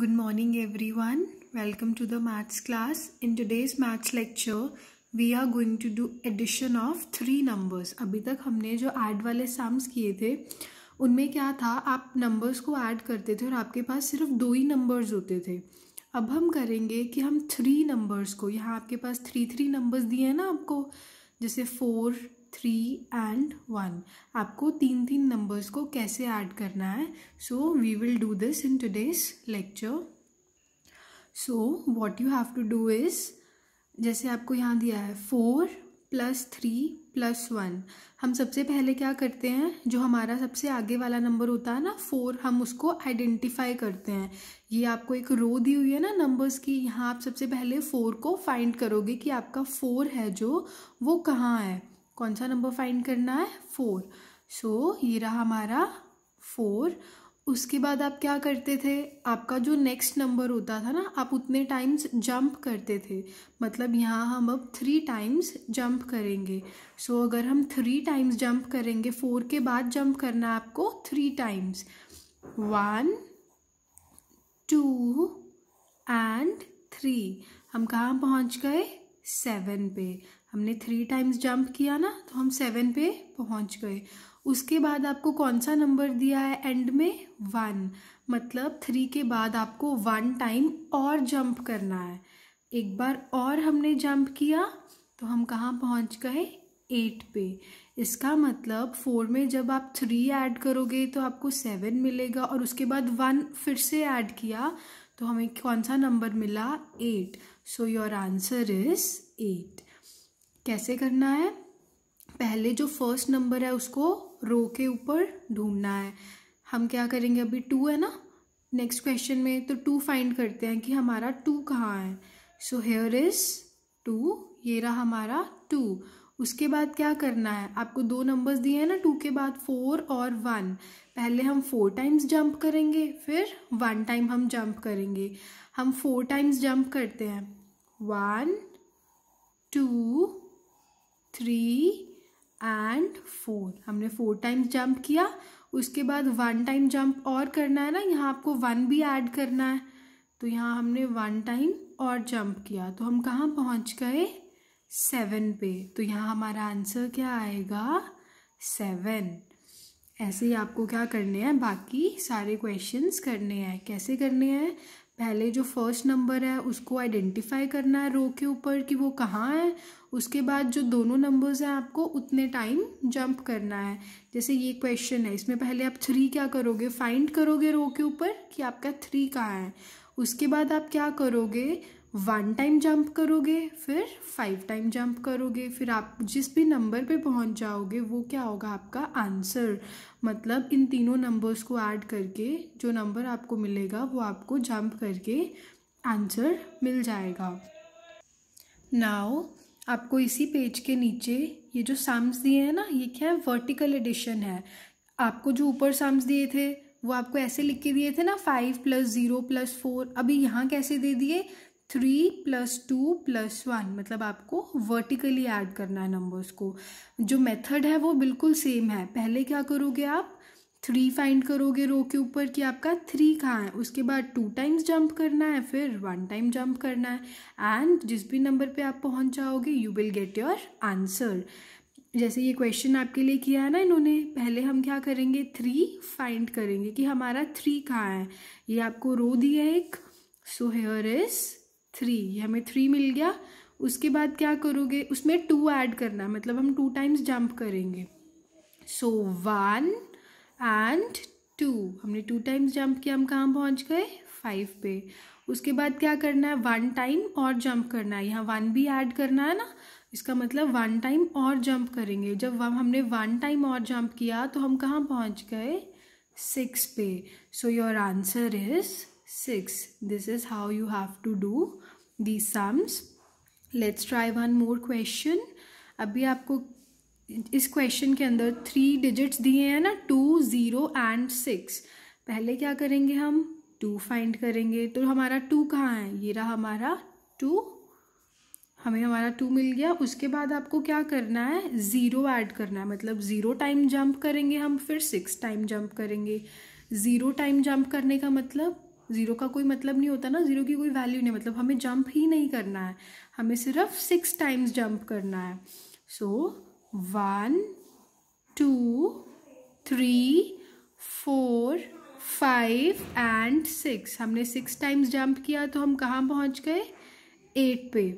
Good morning everyone. Welcome to the maths class. In today's maths lecture, we are going to do addition of three numbers. अभी तक हमने जो add वाले sums किए थे उनमें क्या था आप numbers को add करते थे और आपके पास सिर्फ दो ही numbers होते थे अब हम करेंगे कि हम three numbers को यहाँ आपके पास three three numbers दिए हैं ना आपको जैसे फोर थ्री एंड वन आपको तीन तीन नंबर्स को कैसे ऐड करना है so we will do this in today's lecture so what you have to do is जैसे आपको यहाँ दिया है four plus three plus one हम सबसे पहले क्या करते हैं जो हमारा सबसे आगे वाला नंबर होता है ना फोर हम उसको आइडेंटिफाई करते हैं ये आपको एक रो दी हुई है ना नंबर्स की यहाँ आप सबसे पहले फोर को फाइंड करोगे कि आपका फोर है जो वो कहाँ है कौन सा नंबर फाइंड करना है फोर सो so, ये रहा हमारा फोर उसके बाद आप क्या करते थे आपका जो नेक्स्ट नंबर होता था ना आप उतने टाइम्स जंप करते थे मतलब यहाँ हम अब थ्री टाइम्स जंप करेंगे सो so, अगर हम थ्री टाइम्स जंप करेंगे फोर के बाद जंप करना है आपको three times one two and three हम कहाँ पहुँच गए सेवन पे हमने थ्री टाइम्स जंप किया ना तो हम सेवन पे पहुंच गए उसके बाद आपको कौन सा नंबर दिया है एंड में वन मतलब थ्री के बाद आपको वन टाइम और जंप करना है एक बार और हमने जंप किया तो हम कहाँ पहुँच गए एट पे इसका मतलब फोर में जब आप थ्री ऐड करोगे तो आपको सेवन मिलेगा और उसके बाद वन फिर से ऐड किया तो हमें कौन सा नंबर मिला eight so your answer is eight कैसे करना है पहले जो फर्स्ट नंबर है उसको रो के ऊपर ढूंढना है हम क्या करेंगे अभी टू है ना नेक्स्ट क्वेश्चन में तो टू फाइंड करते हैं कि हमारा टू कहाँ है सो हेयर इज़ टू ये रहा हमारा टू उसके बाद क्या करना है आपको दो नंबर्स दिए हैं ना टू के बाद फोर और वन पहले हम फोर टाइम्स जंप करेंगे फिर वन टाइम हम जंप करेंगे हम फोर टाइम्स जंप करते हैं one two three and four हमने फोर टाइम जंप किया उसके बाद वन टाइम जंप और करना है ना यहाँ आपको वन भी ऐड करना है तो यहाँ हमने वन टाइम और जंप किया तो हम कहाँ पहुँच गए सेवन पे तो यहाँ हमारा आंसर क्या आएगा सेवन ऐसे ही आपको क्या करने हैं बाकी सारे क्वेश्चंस करने हैं कैसे करने हैं पहले जो फर्स्ट नंबर है उसको आइडेंटिफाई करना है रो के ऊपर कि वो कहाँ है उसके बाद जो दोनों नंबर्स हैं आपको उतने टाइम जंप करना है जैसे ये क्वेश्चन है इसमें पहले आप थ्री क्या करोगे फाइंड करोगे रो के ऊपर कि आपका थ्री कहाँ है उसके बाद आप क्या करोगे वन टाइम जंप करोगे फिर फाइव टाइम जंप करोगे फिर आप जिस भी नंबर पे पहुंच जाओगे वो क्या होगा आपका आंसर मतलब इन तीनों नंबर्स को ऐड करके जो नंबर आपको मिलेगा वो आपको जंप करके आंसर मिल जाएगा नाउ आपको इसी पेज के नीचे ये जो साम्स दिए हैं ना ये क्या है वर्टिकल एडिशन है आपको जो ऊपर साम्स दिए थे वो आपको ऐसे लिख के दिए थे ना five plus zero plus four अभी यहाँ कैसे दे दिए three plus two plus one मतलब आपको वर्टिकली ऐड करना है नंबर्स को जो मेथड है वो बिल्कुल सेम है पहले क्या करोगे आप थ्री फाइंड करोगे रो के ऊपर कि आपका थ्री कहाँ है उसके बाद टू टाइम्स जंप करना है फिर वन टाइम जंप करना है एंड जिस भी नंबर पे आप पहुँच जाओगे you will get your answer जैसे ये क्वेश्चन आपके लिए किया है ना इन्होंने पहले हम क्या करेंगे थ्री फाइंड करेंगे कि हमारा थ्री कहाँ है ये आपको रो दिया एक सो हेयर इज थ्री ये हमें थ्री मिल गया उसके बाद क्या करोगे उसमें टू ऐड करना है मतलब हम टू टाइम्स जंप करेंगे सो वन एंड टू हमने टू टाइम्स जंप किया हम कहाँ पहुँच गए फाइव पे उसके बाद क्या करना है वन टाइम और जंप करना है यहाँ वन भी ऐड करना है ना इसका मतलब वन टाइम और जंप करेंगे जब हमने वन टाइम और जंप किया तो हम कहाँ पहुँच गए सिक्स पे so your answer is six this is how you have to do the sums let's try one more question अभी आपको इस क्वेश्चन के अंदर थ्री डिजिट्स दिए हैं ना टू ज़ीरो एंड सिक्स पहले क्या करेंगे हम टू फाइंड करेंगे तो हमारा टू कहाँ है ये रहा हमारा टू हमें हमारा टू मिल गया उसके बाद आपको क्या करना है ज़ीरो ऐड करना है मतलब ज़ीरो टाइम जंप करेंगे हम फिर सिक्स टाइम जंप करेंगे ज़ीरो टाइम जंप करने का मतलब ज़ीरो का कोई मतलब नहीं होता ना ज़ीरो की कोई वैल्यू नहीं मतलब हमें जंप ही नहीं करना है हमें सिर्फ सिक्स टाइम्स जंप करना है so one two three four five and six हमने सिक्स टाइम्स जंप किया तो हम कहाँ पहुँच गए एट पे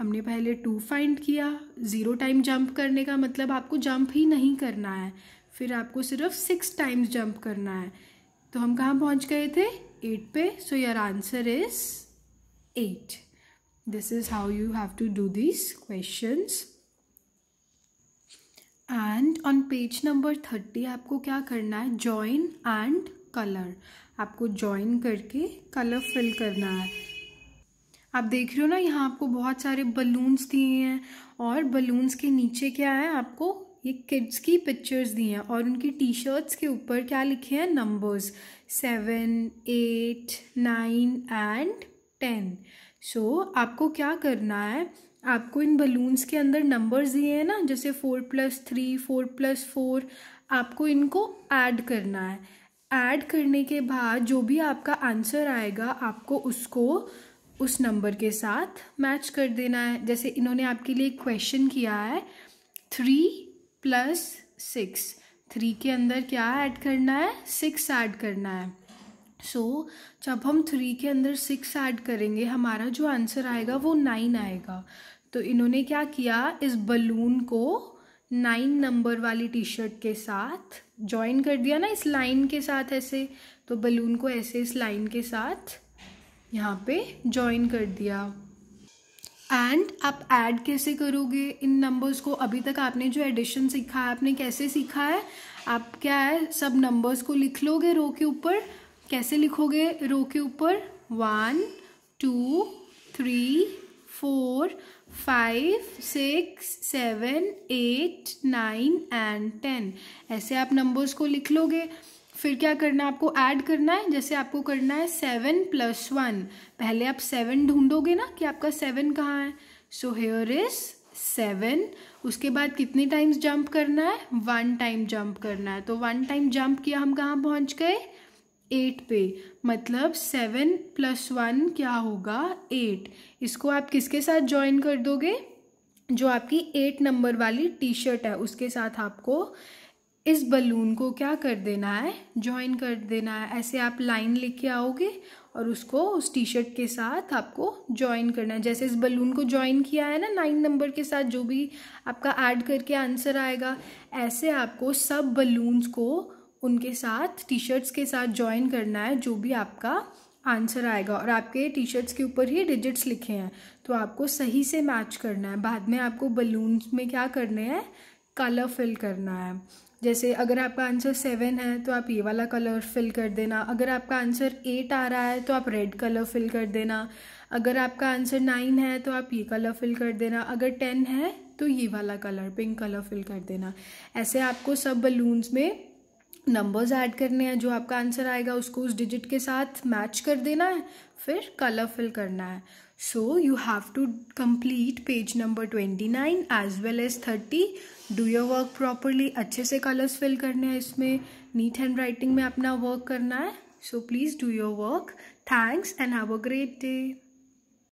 हमने पहले टू फाइंड किया ज़ीरो टाइम जंप करने का मतलब आपको जंप ही नहीं करना है फिर आपको सिर्फ सिक्स टाइम्स जंप करना है तो हम कहाँ पहुँच गए थे एट पे so your answer is eight this is how you have to do this question and on page number thirty आपको क्या करना है जॉइन एंड कलर आपको जॉइन करके कलर फिल करना है आप देख रहे हो ना यहाँ आपको बहुत सारे बलून्स दिए हैं और बलून्स के नीचे क्या है आपको ये किड्स की पिक्चर्स दी हैं और उनकी टी शर्ट्स के ऊपर क्या लिखे हैं numbers seven eight nine and ten so आपको क्या करना है आपको इन बलून्स के अंदर नंबर्स दिए हैं ना जैसे four plus three four plus four आपको इनको ऐड करना है ऐड करने के बाद जो भी आपका आंसर आएगा आपको उसको उस नंबर के साथ मैच कर देना है जैसे इन्होंने आपके लिए क्वेश्चन किया है थ्री प्लस सिक्स थ्री के अंदर क्या ऐड करना है सिक्स ऐड करना है सो so, जब हम थ्री के अंदर सिक्स ऐड करेंगे हमारा जो आंसर आएगा वो नाइन आएगा तो इन्होंने क्या किया इस बलून को नाइन नंबर वाली टी शर्ट के साथ जॉइन कर दिया ना इस लाइन के साथ ऐसे तो बलून को ऐसे इस लाइन के साथ यहाँ पे ज्वाइन कर दिया एंड आप ऐड कैसे करोगे इन नंबर्स को अभी तक आपने जो एडिशन सीखा है आपने कैसे सीखा है आप क्या है सब नंबर्स को लिख लोगे रो के ऊपर कैसे लिखोगे रो के ऊपर one two three four five six seven eight nine and ten ऐसे आप नंबर्स को लिख लोगे फिर क्या करना है आपको ऐड करना है जैसे आपको करना है सेवन प्लस वन पहले आप सेवन ढूंढोगे ना कि आपका सेवन कहाँ है सो हेयर इज सेवन उसके बाद कितने टाइम्स जंप करना है वन टाइम जंप करना है तो वन टाइम जंप किया हम कहाँ पहुँच गए एट पे मतलब सेवन प्लस वन क्या होगा एट इसको आप किसके साथ ज्वाइन कर दोगे जो आपकी एट नंबर वाली टी शर्ट है उसके साथ आपको इस बलून को क्या कर देना है जॉइन कर देना है ऐसे आप लाइन लेके आओगे और उसको उस टी शर्ट के साथ आपको जॉइन करना है जैसे इस बलून को जॉइन किया है ना नाइन नंबर के साथ जो भी आपका ऐड करके आंसर आएगा ऐसे आपको सब बलून्स को उनके साथ टी शर्ट्स के साथ जॉइन करना है जो भी आपका आंसर आएगा और आपके टी शर्ट्स के ऊपर ही डिजिट्स लिखे हैं तो आपको सही से मैच करना है बाद में आपको बलून्स में क्या करने हैं कलर फिल करना है जैसे अगर आपका आंसर सेवन है तो आप ये वाला कलर फिल कर देना अगर आपका आंसर एट आ रहा है तो आप रेड कलर फिल कर देना अगर आपका आंसर नाइन है तो आप ये कलर फिल कर देना अगर टेन है तो ये वाला कलर पिंक कलर फिल कर देना ऐसे आपको सब बलून्स में नंबर्स ऐड करने हैं जो आपका आंसर आएगा उसको उस डिजिट के साथ मैच कर देना है फिर कलर फिल करना है so you have to complete page number twenty nine as well as thirty do your work properly अच्छे से कलर्स फिल करने हैं इसमें नीट हैंड राइटिंग में अपना वर्क करना है so please do your work thanks and have a great day